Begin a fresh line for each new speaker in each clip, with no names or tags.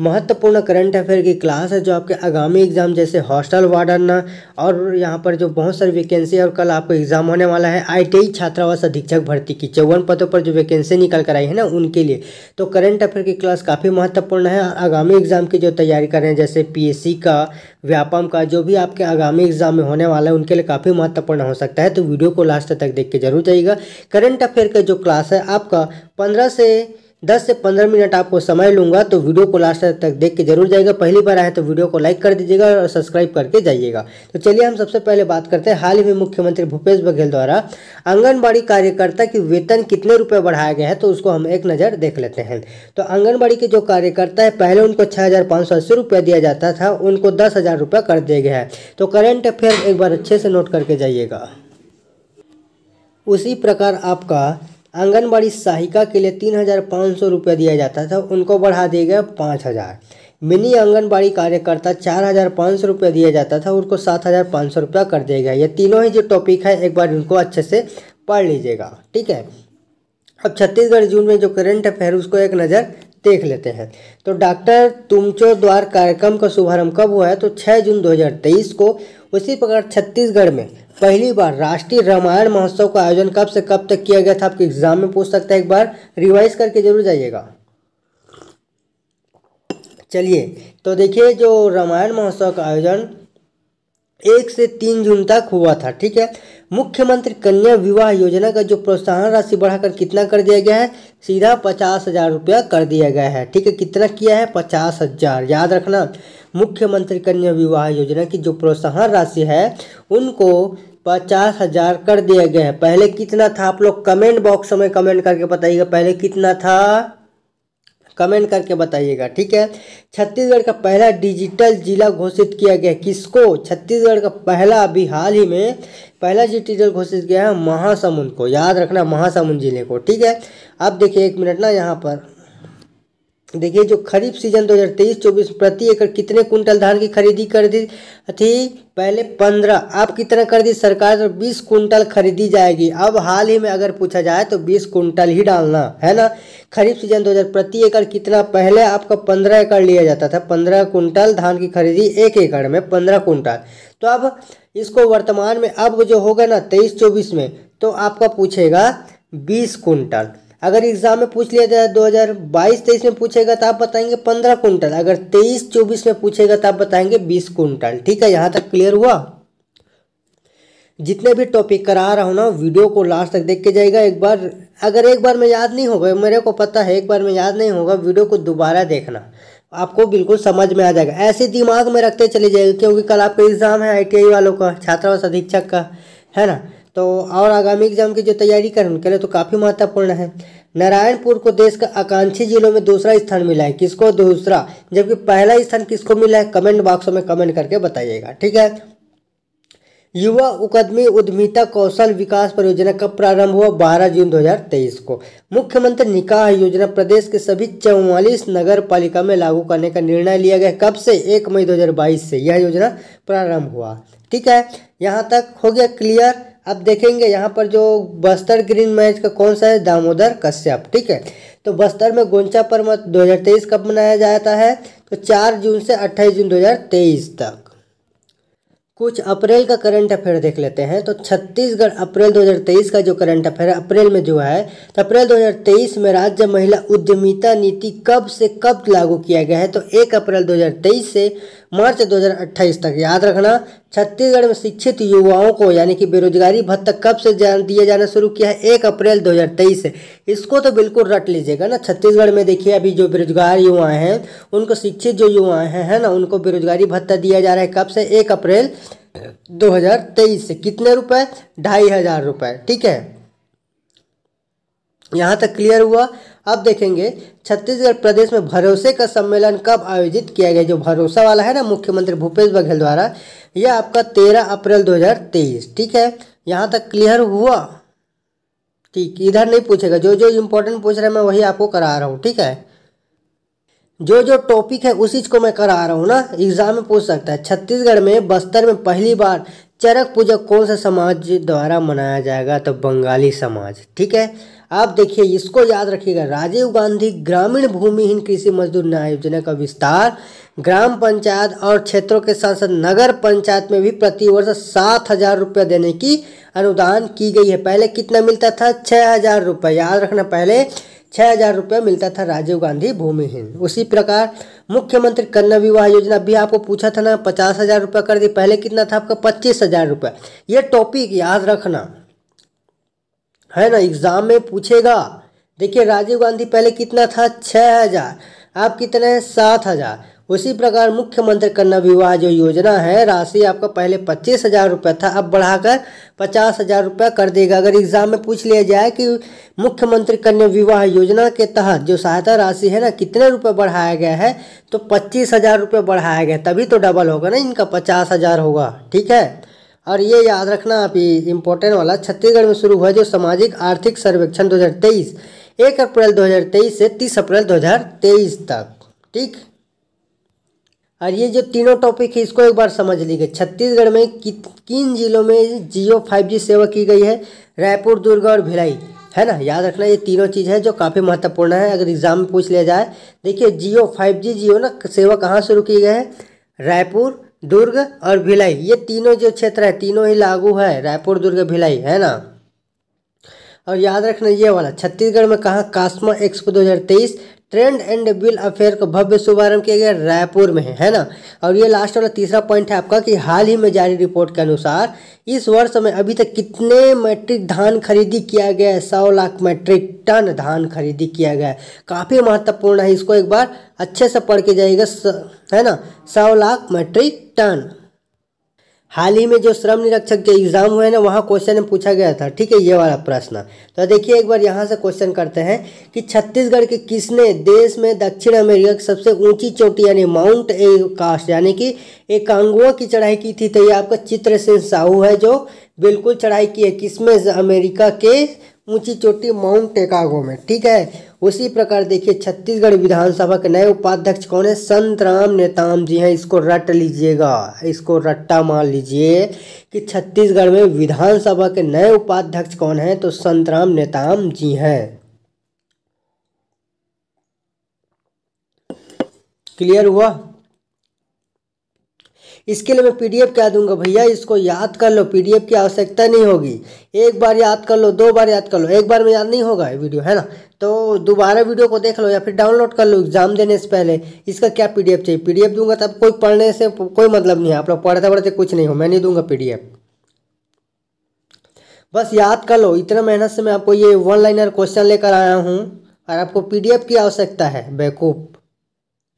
महत्वपूर्ण current affair की class है जो आपके आगामी एग्जाम जैसे हॉस्टल वार्डन और यहाँ पर जो बहुत सारी वैकेंसी और कल आपको एग्जाम होने वाला है आईटीआई छात्रावास अधीक्षक भर्ती की चौवन पदों पर जो वैकेंसी निकल कर आई है ना उनके लिए तो करंट अफेयर की क्लास काफ़ी महत्वपूर्ण है आगामी एग्जाम की जो तैयारी कर रहे हैं जैसे पी का व्यापम का जो भी आपके आगामी एग्जाम में होने वाला है उनके लिए काफ़ी महत्वपूर्ण हो सकता है तो वीडियो को लास्ट तक देख के जरूर जाइएगा करंट अफेयर का जो क्लास है आपका पंद्रह से 10 से 15 मिनट आपको समय लूंगा तो वीडियो को लास्ट तक देख के जरूर जाएगा पहली बार आए तो वीडियो को लाइक कर दीजिएगा और सब्सक्राइब करके जाइएगा तो चलिए हम सबसे पहले बात करते हैं हाल ही में मुख्यमंत्री भूपेश बघेल द्वारा आंगनबाड़ी कार्यकर्ता की वेतन कितने रुपये बढ़ाया गया है तो उसको हम एक नज़र देख लेते हैं तो आंगनबाड़ी के जो कार्यकर्ता है पहले उनको छः हज़ार दिया जाता था उनको दस हज़ार कर दिया गया है तो करंट अफेयर एक बार अच्छे से नोट करके जाइएगा उसी प्रकार आपका आंगनबाड़ी सहायिका के लिए तीन हज़ार पाँच सौ रुपया दिया जाता था उनको बढ़ा दिया गया पाँच हज़ार मिनी आंगनबाड़ी कार्यकर्ता चार हज़ार पाँच सौ रुपया दिया जाता था उनको सात हज़ार पाँच सौ रुपया कर दिया गया ये तीनों ही जो टॉपिक है एक बार उनको अच्छे से पढ़ लीजिएगा ठीक है अब छत्तीसगढ़ जून में जो करंट अफेयर उसको एक नज़र देख लेते हैं तो डॉक्टर तुमचो द्वार कार्यक्रम का शुभारंभ कब हुआ है तो 6 जून 2023 को उसी प्रकार छत्तीसगढ़ में पहली बार राष्ट्रीय रामायण महोत्सव का आयोजन कब से कब तक किया गया था आपके एग्जाम में पूछ सकता है एक बार रिवाइज करके जरूर जाइएगा चलिए तो देखिए जो रामायण महोत्सव का आयोजन एक से तीन जून तक हुआ था ठीक है मुख्यमंत्री कन्या विवाह योजना का जो प्रोत्साहन राशि बढ़ाकर कितना कर दिया गया है सीधा पचास हजार रुपया कर दिया गया है ठीक है कितना किया है पचास हजार याद रखना मुख्यमंत्री कन्या विवाह योजना की जो प्रोत्साहन राशि है उनको पचास हजार कर दिया गया है पहले कितना था आप लोग कमेंट बॉक्स में कमेंट करके बताइएगा पहले कितना था कमेंट करके बताइएगा ठीक है छत्तीसगढ़ का पहला डिजिटल जिला घोषित किया गया किसको छत्तीसगढ़ का पहला अभी हाल ही में पहला डिजिटल घोषित किया है महासमुंद को याद रखना महासमुंद जिले को ठीक है अब देखिए एक मिनट ना यहाँ पर देखिए जो खरीफ सीजन 2023-24 प्रति एकड़ कितने कुंटल धान की खरीदी कर दी थी पहले 15 अब कितना कर दी सरकार तो 20 कुंटल खरीदी जाएगी अब हाल ही में अगर पूछा जाए तो 20 कुंटल ही डालना है ना खरीफ सीजन 2000 प्रति एकड़ कितना पहले आपका 15 एकड़ लिया जाता था 15 कुंटल धान की खरीदी एक एकड़ में पंद्रह कुंटल तो अब इसको वर्तमान में अब जो होगा ना तेईस चौबीस में तो आपका पूछेगा बीस कुंटल अगर एग्जाम में पूछ लिया जाए दो हज़ार बाईस तेईस में पूछेगा तो आप बताएंगे पंद्रह कुंटल अगर तेईस चौबीस में पूछेगा तो आप बताएंगे बीस कुंटल ठीक है यहाँ तक क्लियर हुआ जितने भी टॉपिक करा रहा हूँ ना वीडियो को लास्ट तक देख के जाएगा एक बार अगर एक बार में याद नहीं होगा मेरे को पता है एक बार में याद नहीं होगा वीडियो को दोबारा देखना आपको बिल्कुल समझ में आ जाएगा ऐसे दिमाग में रखते चले जाएगा क्योंकि कल आपका एग्ज़ाम है आईटीआई वालों का छात्रावास अधीक्षक का है ना तो और आगामी एग्जाम की जो तैयारी करें उनके लिए तो काफ़ी महत्वपूर्ण है नारायणपुर को देश का आकांक्षी जिलों में दूसरा स्थान मिला है किसको दूसरा जबकि पहला स्थान किसको मिला है कमेंट बॉक्स में कमेंट करके बताइएगा ठीक है युवा उकदमी उद्यमिता कौशल विकास परियोजना का प्रारंभ हुआ 12 जून 2023 को मुख्यमंत्री निकाह योजना प्रदेश के सभी चौवालीस नगर पालिका में लागू करने का निर्णय लिया गया कब से एक मई 2022 से यह योजना प्रारंभ हुआ ठीक है यहाँ तक हो गया क्लियर अब देखेंगे यहाँ पर जो बस्तर ग्रीन मैच का कौन सा है दामोदर कश्यप ठीक है तो बस्तर में गोंचा पर्व 2023 कब मनाया जाता है तो 4 जून से 28 जून 2023 तक कुछ अप्रैल का करंट अफेयर देख लेते हैं तो छत्तीसगढ़ अप्रैल 2023 का जो करंट अफेयर अप्रैल में जो है तो अप्रैल 2023 में राज्य महिला उद्यमिता नीति कब से कब लागू किया गया है तो 1 अप्रैल 2023 से मार्च 2028 तक याद रखना छत्तीसगढ़ में शिक्षित युवाओं को यानी कि बेरोजगारी भत्ता कब से जान दिया जाना शुरू किया है एक अप्रैल 2023 से इसको तो बिल्कुल रट लीजिएगा ना छत्तीसगढ़ में देखिए अभी जो बेरोजगार युवा हैं उनको शिक्षित जो युवा हैं है ना उनको बेरोजगारी भत्ता दिया जा रहा है कब से एक अप्रैल 2023 से कितने रुपए ढाई हजार ठीक है यहाँ तक क्लियर हुआ अब देखेंगे छत्तीसगढ़ प्रदेश में भरोसे का सम्मेलन कब आयोजित किया गया जो भरोसा वाला है ना मुख्यमंत्री भूपेश बघेल द्वारा यह आपका तेरह अप्रैल दो ठीक है यहाँ तक क्लियर हुआ ठीक इधर नहीं पूछेगा जो जो इम्पोर्टेंट पूछ रहे मैं वही आपको करा रहा हूँ ठीक है जो जो टॉपिक है उसी को मैं करा रहा हूँ ना एग्जाम में पूछ सकता है छत्तीसगढ़ में बस्तर में पहली बार चरक पूजा कौन सा समाज द्वारा मनाया जाएगा तो बंगाली समाज ठीक है आप देखिए इसको याद रखिएगा राजीव गांधी ग्रामीण भूमिहीन कृषि मजदूर न्याय योजना का विस्तार ग्राम पंचायत और क्षेत्रों के साथ साथ नगर पंचायत में भी प्रतिवर्ष सात हजार रुपया देने की अनुदान की गई है पहले कितना मिलता था छः हजार रुपये याद रखना पहले छः हजार रुपया मिलता था राजीव गांधी भूमिहीन उसी प्रकार मुख्यमंत्री कन्या विवाह योजना भी आपको पूछा था ना पचास हजार रुपया कर दी पहले कितना था आपका पच्चीस हजार रुपया ये टॉपिक याद रखना है ना एग्ज़ाम में पूछेगा देखिए राजीव गांधी पहले कितना था छः हज़ार आप कितने हैं सात हज़ार उसी प्रकार मुख्यमंत्री कन्या विवाह जो योजना है राशि आपका पहले पच्चीस हज़ार रुपये था अब बढ़ाकर पचास हज़ार रुपये कर देगा अगर एग्ज़ाम में पूछ लिया जाए कि मुख्यमंत्री कन्या विवाह योजना के तहत जो सहायता राशि है ना कितने रुपये बढ़ाया गया है तो पच्चीस हज़ार रुपये बढ़ाया गया तभी तो डबल होगा ना इनका पचास हज़ार होगा ठीक है और ये याद रखना आप इम्पोर्टेंट वाला छत्तीसगढ़ में शुरू हुआ जो सामाजिक आर्थिक सर्वेक्षण 2023 एक अप्रैल 2023 से 30 अप्रैल 2023 तक ठीक और ये जो तीनों टॉपिक है इसको एक बार समझ लीजिए छत्तीसगढ़ में कि, किन जिलों में जियो फाइव सेवा की गई है रायपुर दुर्ग और भिलाई है ना याद रखना ये तीनों चीज़ है जो काफ़ी महत्वपूर्ण है अगर एग्जाम में पूछ लिया जाए देखिए जियो फाइव जी जियो ना सेवा कहाँ शुरू की गई है रायपुर दुर्ग और भिलाई ये तीनों जो क्षेत्र है तीनों ही लागू है रायपुर दुर्ग भिलाई है ना और याद रखना ये वाला छत्तीसगढ़ में कहा कास्मा एक्सपो तेईस ट्रेंड एंड बिल अफेयर का भव्य शुभारंभ किया गया रायपुर में है ना और ये लास्ट वाला तीसरा पॉइंट है आपका कि हाल ही में जारी रिपोर्ट के अनुसार इस वर्ष में अभी तक कितने मैट्रिक धान खरीदी किया गया है सौ लाख मैट्रिक टन धान खरीदी किया गया है काफ़ी महत्वपूर्ण है इसको एक बार अच्छे से पढ़ के जाइएगा है ना सौ लाख मैट्रिक टन हाल ही में जो श्रम निरीक्षक के एग्ज़ाम हुए ना वहाँ क्वेश्चन में पूछा गया था ठीक है ये वाला प्रश्न तो देखिए एक बार यहाँ से क्वेश्चन करते हैं कि छत्तीसगढ़ के किसने देश में दक्षिण अमेरिका की सबसे ऊंची चोटी यानी माउंट ए कास्ट यानी कि एक अंगुआ की चढ़ाई की थी तो ये आपका चित्रसेन साहू है जो बिल्कुल चढ़ाई की है किसमें अमेरिका के ऊंची चोटी माउंट एकागो में ठीक है उसी प्रकार देखिए छत्तीसगढ़ विधानसभा के नए उपाध्यक्ष कौन है संत राम नेताम जी हैं इसको रट लीजिएगा इसको रट्टा मान लीजिए कि छत्तीसगढ़ में विधानसभा के नए उपाध्यक्ष कौन हैं तो संत राम नेताम जी हैं क्लियर हुआ इसके लिए मैं पीडीएफ कह दूंगा भैया इसको याद कर लो पीडीएफ की आवश्यकता नहीं होगी एक बार याद कर लो दो बार याद कर लो एक बार में याद नहीं होगा ये वीडियो है ना तो दोबारा वीडियो को देख लो या फिर डाउनलोड कर लो एग्जाम देने से पहले इसका क्या पी चाहिए पी दूंगा तब कोई पढ़ने से कोई मतलब नहीं है आप लोग पढ़ते पढ़ते कुछ नहीं हो मैं नहीं दूंगा पी बस याद कर लो इतना मेहनत से मैं आपको ये वन लाइनर क्वेश्चन लेकर आया हूँ और आपको पीडीएफ की आवश्यकता है बेकूफ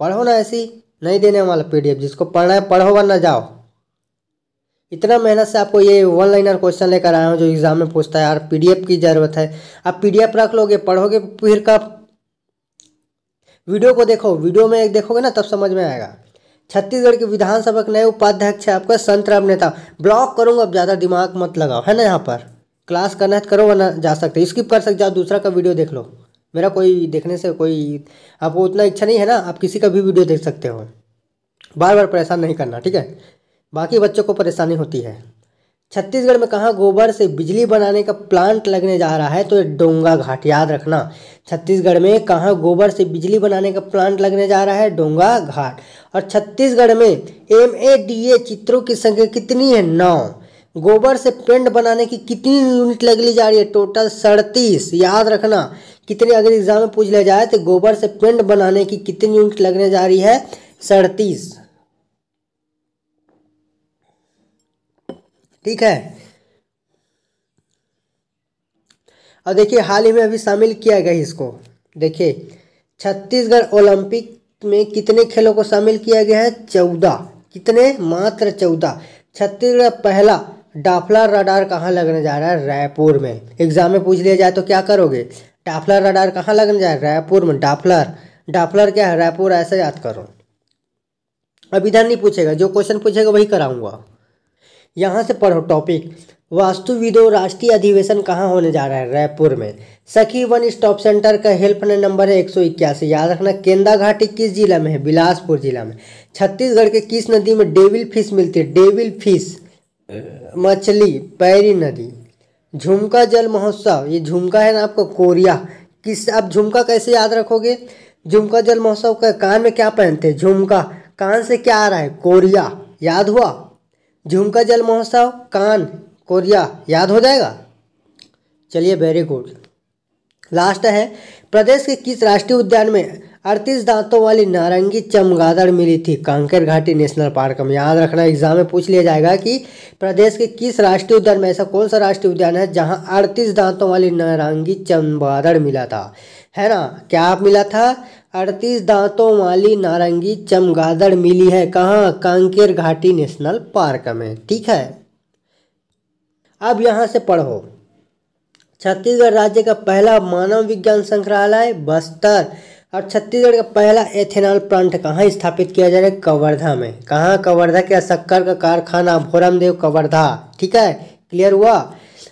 पढ़ो ना ऐसी नहीं देने वाला पीडीएफ जिसको पढ़ना है पढ़ो वरना जाओ इतना मेहनत से आपको ये वन लाइनर क्वेश्चन लेकर आया हूँ जो एग्ज़ाम में पूछता है यार पीडीएफ की ज़रूरत है आप पीडीएफ रख लोगे पढ़ोगे फिर कब वीडियो को देखो वीडियो में एक देखोगे ना तब समझ में आएगा छत्तीसगढ़ के विधानसभा के नए उपाध्यक्ष है आपका संत राम नेता ब्लॉक करूंगा अब ज़्यादा दिमाग मत लगाओ है ना यहाँ पर क्लास करना करो वरना जा सकते स्किप कर सकते जाओ दूसरा का वीडियो देख लो मेरा कोई देखने से कोई आपको उतना इच्छा नहीं है ना आप किसी का भी वीडियो देख सकते हो बार बार परेशान नहीं करना ठीक है बाकी बच्चों को परेशानी होती है छत्तीसगढ़ में कहाँ गोबर से बिजली बनाने का प्लांट लगने जा रहा है तो डोंगा घाट याद रखना छत्तीसगढ़ में कहाँ गोबर से बिजली बनाने का प्लांट लगने जा रहा है डोंगा घाट और छत्तीसगढ़ में एम ए डी ए चित्रों की संख्या कितनी है नौ गोबर से पेंट बनाने की कितनी यूनिट लगली जा रही है टोटल सड़तीस याद रखना कितने अगर एग्जाम में पूछ लिया जाए तो गोबर से पेंट बनाने की कितनी यूनिट लगने जा रही है सड़तीस ठीक है और देखिए हाल ही में अभी शामिल किया गया इसको देखिए छत्तीसगढ़ ओलंपिक में कितने खेलों को शामिल किया गया है चौदह कितने मात्र चौदह छत्तीसगढ़ पहला डाफला राडार कहाँ लगने जा रहा है रायपुर में एग्जाम में पूछ लिया जाए तो क्या करोगे डाफलर रडार कहाँ लगने जाए रायपुर में डाफलर डाफलर क्या है रायपुर ऐसे याद करो अब इधर नहीं पूछेगा जो क्वेश्चन पूछेगा वही कराऊंगा यहाँ से पढ़ो टॉपिक वास्तुविदो राष्ट्रीय अधिवेशन कहाँ होने जा रहा है रायपुर में सखी वन स्टॉप सेंटर का हेल्पलाइन नंबर है एक सौ इक्यासी याद रखना केंदा घाटी किस जिला में है बिलासपुर जिला में छत्तीसगढ़ के किस नदी में डेविल फिश मिलती है डेविल फिश मछली पैरी नदी झुमका जल महोत्सव ये झुमका है ना आपका कोरिया किस आप झुमका कैसे याद रखोगे झुमका जल महोत्सव का कान में क्या पहनते हैं झुमका कान से क्या आ रहा है कोरिया याद हुआ झुमका जल महोत्सव कान कोरिया याद हो जाएगा चलिए वेरी गुड लास्ट है प्रदेश के किस राष्ट्रीय उद्यान में अड़तीस दांतों वाली नारंगी चमगादड़ मिली थी कांकेर घाटी नेशनल पार्क में याद रखना एग्जाम में पूछ लिया जाएगा कि प्रदेश के किस राष्ट्रीय उद्यान में ऐसा कौन सा राष्ट्रीय उद्यान है जहां अड़तीस दांतों वाली नारंगी चमगादड़ मिला था है ना क्या आप मिला था अड़तीस दांतों वाली नारंगी चमगादड़ मिली है कहाँ कांकेर घाटी नेशनल पार्क में ठीक है अब यहाँ से पढ़ो छत्तीसगढ़ राज्य का पहला मानव विज्ञान संग्रहालय बस्तर और छत्तीसगढ़ का पहला एथेनॉल प्लांट कहाँ स्थापित किया जा रहा है कवर्धा में कहाँ कवर्धा के शक्कर का कारखाना भोरमदेव कवर्धा ठीक है क्लियर हुआ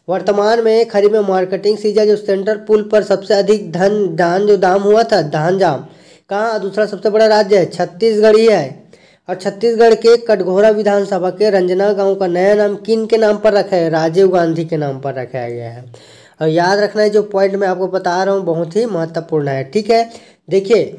वर्तमान में खरी में मार्केटिंग सीजन जो सेंटर पुल पर सबसे अधिक धन धान जो दाम हुआ था धान जाम कहाँ दूसरा सबसे बड़ा राज्य है छत्तीसगढ़ ही है और छत्तीसगढ़ के कटघोरा विधानसभा के रंजना गांव का नया नाम किन के नाम पर रखा है राजीव गांधी के नाम पर रखा गया है और याद रखना है जो पॉइंट मैं आपको बता रहा हूँ बहुत ही महत्वपूर्ण है ठीक है देखिए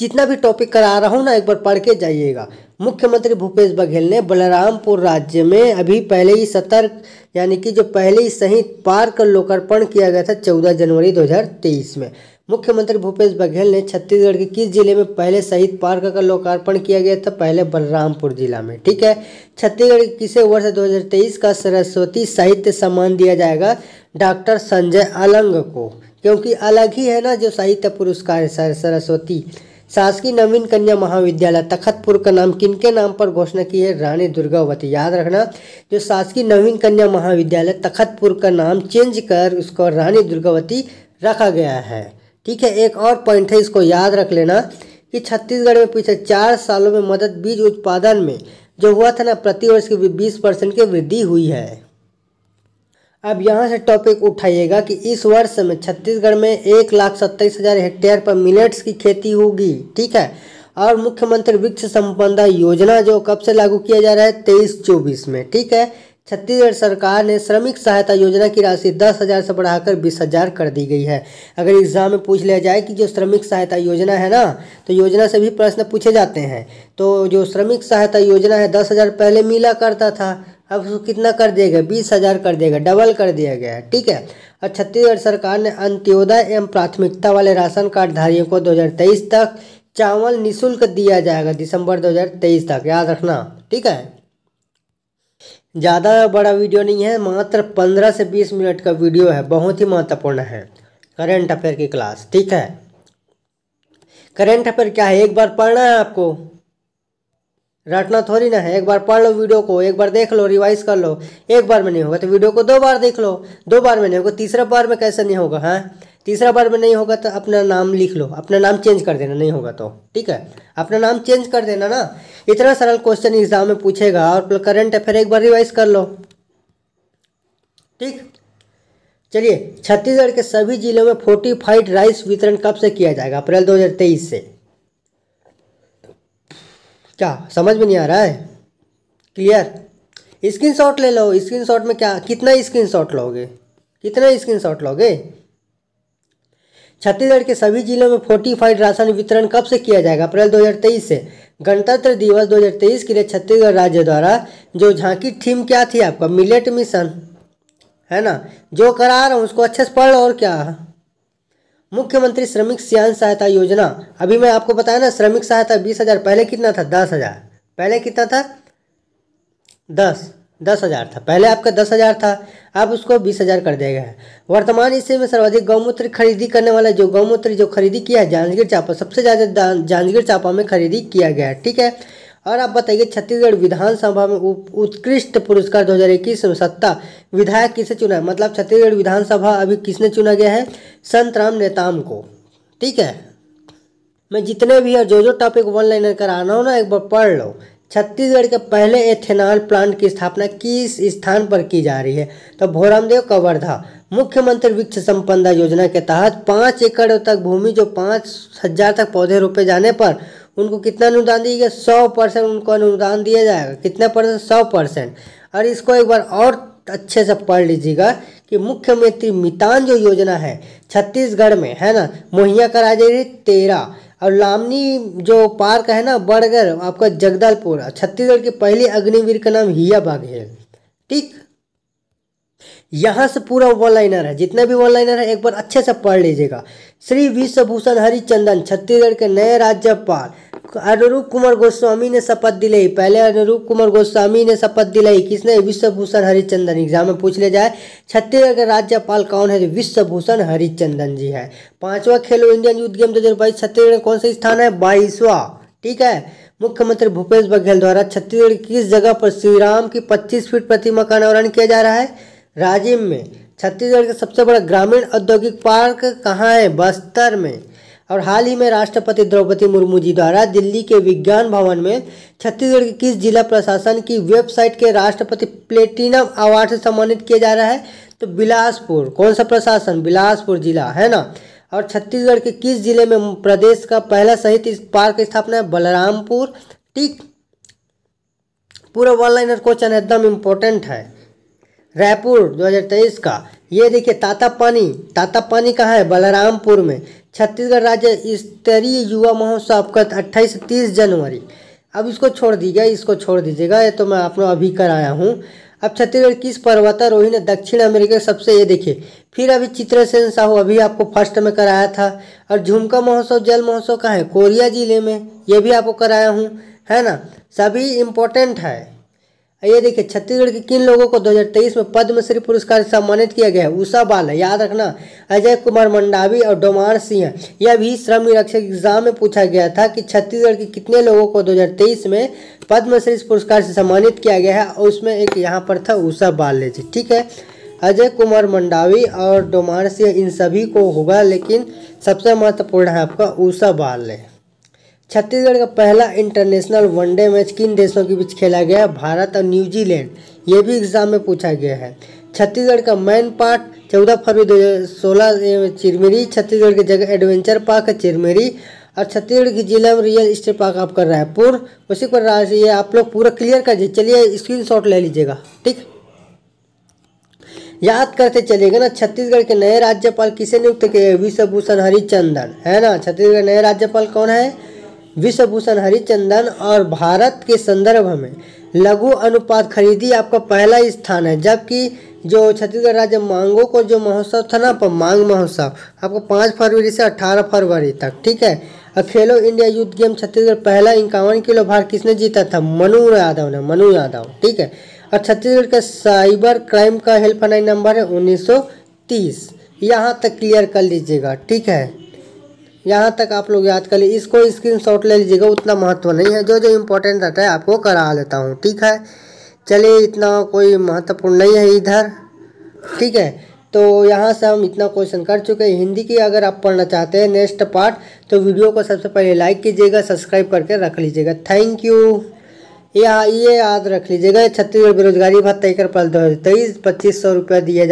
जितना भी टॉपिक करा रहा हूँ ना एक बार पढ़ के जाइएगा मुख्यमंत्री भूपेश बघेल ने बलरामपुर राज्य में अभी पहले ही सतर्क यानी कि जो पहले ही सही पार्क लोकार्पण किया गया था चौदह जनवरी 2023 में मुख्यमंत्री भूपेश बघेल ने छत्तीसगढ़ के किस जिले में पहले शहीद पार्क का लोकार्पण किया गया था पहले बलरामपुर जिला में ठीक है छत्तीसगढ़ किसे वर्ष 2023 का सरस्वती साहित्य सम्मान दिया जाएगा डॉक्टर संजय अलंग को क्योंकि अलग ही है ना जो साहित्य पुरस्कार सर सरस्वती शासकीय नवीन कन्या महाविद्यालय तखतपुर का नाम किनके नाम पर घोषणा की है रानी दुर्गावती याद रखना जो शासकीय नवीन कन्या महाविद्यालय तखतपुर का नाम चेंज कर उसको रानी दुर्गावती रखा गया है ठीक है एक और पॉइंट है इसको याद रख लेना कि छत्तीसगढ़ में पिछले चार सालों में मदद बीज उत्पादन में जो हुआ था ना प्रतिवर्ष की बीस परसेंट की वृद्धि हुई है अब यहाँ से टॉपिक उठाइएगा कि इस वर्ष में छत्तीसगढ़ में एक लाख सत्ताईस हज़ार हेक्टेयर पर मिलेट्स की खेती होगी ठीक है और मुख्यमंत्री वृक्ष संपदा योजना जो कब से लागू किया जा रहा है तेईस चौबीस में ठीक है छत्तीसगढ़ सरकार ने श्रमिक सहायता योजना की राशि दस हज़ार से बढ़ाकर बीस हज़ार कर दी गई है अगर एग्ज़ाम में पूछ लिया जाए कि जो श्रमिक सहायता योजना है ना तो योजना से भी प्रश्न पूछे जाते हैं तो जो श्रमिक सहायता योजना है दस हज़ार पहले मिला करता था अब उसको कितना कर दिया गया बीस हज़ार कर दिया गया डबल कर दिया गया है ठीक है और छत्तीसगढ़ सरकार ने अंत्योदय एवं प्राथमिकता वाले राशन कार्ड धारियों को 2023 तक चावल निशुल्क दिया जाएगा दिसंबर 2023 तक याद रखना ठीक है ज़्यादा बड़ा वीडियो नहीं है मात्र पंद्रह से बीस मिनट का वीडियो है बहुत ही महत्वपूर्ण है करेंट अफेयर की क्लास ठीक है करेंट अफेयर क्या है एक बार पढ़ना है आपको रटना थोड़ी ना है एक बार पढ़ लो वीडियो को एक बार देख लो रिवाइज कर लो एक बार में नहीं होगा तो वीडियो को दो बार देख लो दो बार में नहीं होगा तीसरा बार में कैसे नहीं होगा हाँ तीसरा बार में नहीं होगा तो अपना नाम लिख लो अपना नाम चेंज कर देना नहीं होगा तो ठीक है अपना नाम चेंज कर देना ना इतना सरल क्वेश्चन एग्जाम में पूछेगा और करंट अफेयर एक बार रिवाइज कर लो ठीक चलिए छत्तीसगढ़ के सभी जिलों में फोर्टिफाइड राइस वितरण कब से किया जाएगा अप्रैल 2023 से क्या समझ में नहीं आ रहा है क्लियर स्क्रीनशॉट ले लो स्क्रीनशॉट में क्या कितना स्क्रीनशॉट लोगे कितना स्क्रीनशॉट लोगे छत्तीसगढ़ के सभी जिलों में फोर्टिफाइड राशन वितरण कब से किया जाएगा अप्रैल 2023 से गणतंत्र दिवस 2023 के लिए छत्तीसगढ़ राज्य द्वारा जो झांकी थीम क्या थी आपका मिलेट मिशन है ना जो करा रहा हूँ उसको अच्छे से पढ़ लो और क्या मुख्यमंत्री श्रमिक सियान सहायता योजना अभी मैं आपको बताया ना श्रमिक सहायता बीस हज़ार पहले कितना था दस हज़ार पहले कितना था दस दस हज़ार था पहले आपका दस हज़ार था अब उसको बीस हज़ार कर दिया गया है वर्तमान हिस्से में सर्वाधिक गौमूत्र खरीदी करने वाला जो गौमूत्र जो खरीदी किया है जांजगीर चापा सबसे ज़्यादा जांजगीर चापा में खरीदी किया गया है ठीक है और आप बताइए छत्तीसगढ़ विधानसभा में उत्कृष्ट पुरस्कार 2021 में सत्ता विधायक किसे चुना है मतलब छत्तीसगढ़ विधानसभा अभी किसने चुना गया है संत राम नेताम को ठीक है मैं जितने भी और जो जो टॉपिक वन लाइनर कर कराना हो ना एक बार पढ़ लो छत्तीसगढ़ के पहले एथेनॉल प्लांट की स्थापना किस स्थान पर की जा रही है तो भोरामदेव कवर्धा मुख्यमंत्री वृक्ष संपदा योजना के तहत पाँच एकड़ तक भूमि जो पाँच हजार तक पौधे रोपे जाने पर उनको कितना अनुदान दिया गया सौ परसेंट उनको अनुदान दिया जाएगा कितना परसेंट सौ परसेंट और इसको एक बार और अच्छे से पढ़ लीजिएगा कि मुख्यमंत्री मितान जो योजना है छत्तीसगढ़ में है ना मुहैया करा जा रही तेरह और लामनी जो पार्क है ना बड़गर आपका जगदलपुर छत्तीसगढ़ की पहली अग्निवीर का नाम हिया है ठीक यहाँ से पूरा वन लाइनर है जितना भी वन लाइनर है एक बार अच्छे से पढ़ लीजिएगा श्री विश्वभूषण हरिचंदन छत्तीसगढ़ के नए राज्यपाल अनुरूप कुमार गोस्वामी ने शपथ दिलाई पहले अनुरूप कुमार गोस्वामी ने शपथ दिलाई किसने विश्वभूषण हरिचंदन एग्जाम में पूछ ले जाए छत्तीसगढ़ का राज्यपाल कौन है विश्वभूषण हरिचंदन जी है पांचवा खेलो इंडियन यूथ गेम दो हजार बाईस छत्तीसगढ़ कौन सा स्थान है बाईसवा ठीक है मुख्यमंत्री भूपेश बघेल द्वारा छत्तीसगढ़ किस जगह पर श्री राम की पच्चीस फीट प्रतिमा का अनावरण किया जा रहा है राजिम में छत्तीसगढ़ का सबसे बड़ा ग्रामीण औद्योगिक पार्क कहाँ है बस्तर में और हाल ही में राष्ट्रपति द्रौपदी मुर्मू जी द्वारा दिल्ली के विज्ञान भवन में छत्तीसगढ़ के किस जिला प्रशासन की वेबसाइट के राष्ट्रपति प्लेटिनम अवार्ड से सम्मानित किया जा रहा है तो बिलासपुर कौन सा प्रशासन बिलासपुर जिला है ना और छत्तीसगढ़ के किस जिले में प्रदेश का पहला सहित पार्क स्थापना है बलरामपुर ठीक पूरा वन लाइनर क्वेश्चन एकदम इम्पोर्टेंट है रायपुर 2023 का ये देखिए ताता पानी ताता पानी कहाँ है बलरामपुर में छत्तीसगढ़ राज्य स्तरीय युवा महोत्सव आपका अट्ठाईस तीस जनवरी अब इसको छोड़ दीजिए इसको छोड़ दीजिएगा ये तो मैं आपने अभी कराया हूँ अब छत्तीसगढ़ किस पर्वतारोही ने दक्षिण अमेरिका सबसे ये देखिए फिर अभी चित्रसेन साहू अभी आपको फर्स्ट में कराया था और झुमका महोत्सव जल महोत्सव कहाँ है कोरिया जिले में ये भी आपको कराया हूँ है ना सभी इम्पोर्टेंट है ये देखिए छत्तीसगढ़ के किन लोगों को 2023 में पद्मश्री पुरस्कार सम्मानित किया गया है उषा बाल याद रखना अजय कुमार मंडावी और डोमान सिंह यह भी श्रम निरक्षक एग्जाम में पूछा गया था कि छत्तीसगढ़ के कितने लोगों को 2023 में पद्मश्री पुरस्कार से सम्मानित किया गया है और उसमें एक यहाँ पर था उषा बाल जी ठीक है अजय कुमार मंडावी और डोमान सिंह इन सभी को होगा लेकिन सबसे महत्वपूर्ण है आपका उषा है छत्तीसगढ़ का पहला इंटरनेशनल वनडे मैच किन देशों के बीच खेला गया है भारत और न्यूजीलैंड ये भी एग्जाम में पूछा गया है छत्तीसगढ़ का मैन पार्ट चौदह फरवरी दो हज़ार सोलह चिरमिरी छत्तीसगढ़ की जगह एडवेंचर पार्क चिरमिरी और छत्तीसगढ़ के जिला में रियल स्टेट पार्क आप कर रहा है पूर्व उसी पर ये आप लोग पूरा क्लियर कर दीजिए चलिए शॉट ले लीजिएगा ठीक याद करते चलिएगा ना छत्तीसगढ़ के नए राज्यपाल किसे नियुक्त किए विश्वभूषण हरिचंदन है ना छत्तीसगढ़ नए राज्यपाल कौन है विश्वभूषण हरिचंदन और भारत के संदर्भ में लघु अनुपात खरीदी आपका पहला स्थान है जबकि जो छत्तीसगढ़ राज्य मांगों को जो महोत्सव था ना पर मांग महोत्सव आपको पाँच फरवरी से अठारह फरवरी तक ठीक है और खेलो इंडिया यूथ गेम छत्तीसगढ़ पहला इक्यावन किलो भार किसने जीता था मनु यादव ने मनु यादव ठीक है और छत्तीसगढ़ का साइबर क्राइम का हेल्पलाइन नंबर है उन्नीस सौ तीस यहाँ तक क्लियर कर लीजिएगा ठीक है यहाँ तक आप लोग याद कर लीजिए इसको स्क्रीनशॉट ले लीजिएगा उतना महत्व नहीं है जो जो इम्पोर्टेंट रहता है आपको करा लेता हूँ ठीक है चलिए इतना कोई महत्वपूर्ण नहीं है इधर ठीक है तो यहाँ से हम इतना क्वेश्चन कर चुके हैं हिंदी की अगर आप पढ़ना चाहते हैं नेक्स्ट पार्ट तो वीडियो को सबसे पहले लाइक कीजिएगा सब्सक्राइब करके रख लीजिएगा थैंक यू या ये याद रख लीजिएगा छत्तीसगढ़ बेरोजगारी भत्ता एक अप्रैल दो हज़ार तेईस पच्चीस सौ रुपया दिया